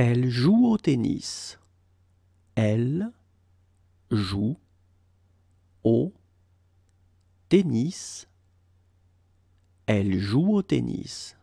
Elle joue au tennis. Elle joue au tennis. Elle joue au tennis.